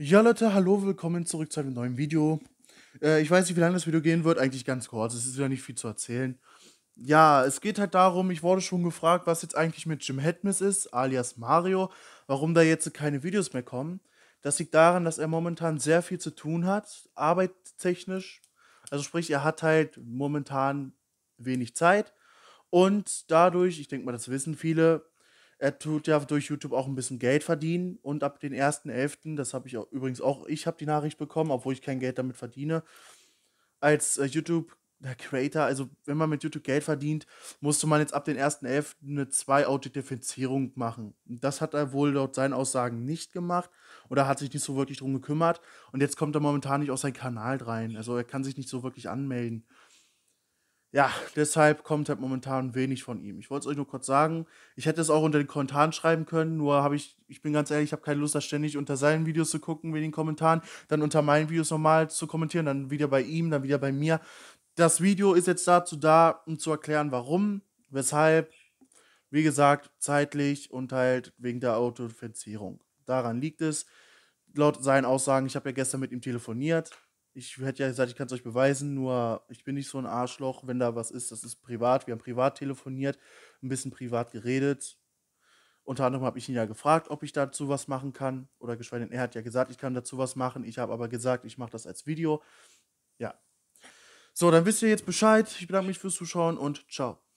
Ja, Leute, hallo, willkommen zurück zu einem neuen Video. Äh, ich weiß nicht, wie lange das Video gehen wird, eigentlich ganz kurz, es ist wieder nicht viel zu erzählen. Ja, es geht halt darum, ich wurde schon gefragt, was jetzt eigentlich mit Jim Hedmis ist, alias Mario, warum da jetzt keine Videos mehr kommen. Das liegt daran, dass er momentan sehr viel zu tun hat, arbeitstechnisch. Also sprich, er hat halt momentan wenig Zeit und dadurch, ich denke mal, das wissen viele, er tut ja durch YouTube auch ein bisschen Geld verdienen und ab den 1.11., das habe ich auch, übrigens auch, ich habe die Nachricht bekommen, obwohl ich kein Geld damit verdiene, als äh, YouTube Creator, also wenn man mit YouTube Geld verdient, musste man jetzt ab den 1.11. eine Zwei-Authentifizierung machen. Das hat er wohl laut seinen Aussagen nicht gemacht oder hat sich nicht so wirklich drum gekümmert und jetzt kommt er momentan nicht auf seinen Kanal rein. Also er kann sich nicht so wirklich anmelden ja, deshalb kommt halt momentan wenig von ihm. Ich wollte es euch nur kurz sagen. Ich hätte es auch unter den Kommentaren schreiben können, nur habe ich, ich bin ganz ehrlich, ich habe keine Lust, da ständig unter seinen Videos zu gucken, wie in den Kommentaren, dann unter meinen Videos nochmal zu kommentieren, dann wieder bei ihm, dann wieder bei mir. Das Video ist jetzt dazu da, um zu erklären, warum, weshalb, wie gesagt, zeitlich und halt wegen der Autofizierung. Daran liegt es. Laut seinen Aussagen, ich habe ja gestern mit ihm telefoniert, ich hätte ja gesagt, ich kann es euch beweisen, nur ich bin nicht so ein Arschloch, wenn da was ist, das ist privat. Wir haben privat telefoniert, ein bisschen privat geredet. Unter anderem habe ich ihn ja gefragt, ob ich dazu was machen kann. Oder geschweige denn, er hat ja gesagt, ich kann dazu was machen. Ich habe aber gesagt, ich mache das als Video. Ja. So, dann wisst ihr jetzt Bescheid. Ich bedanke mich fürs Zuschauen und ciao.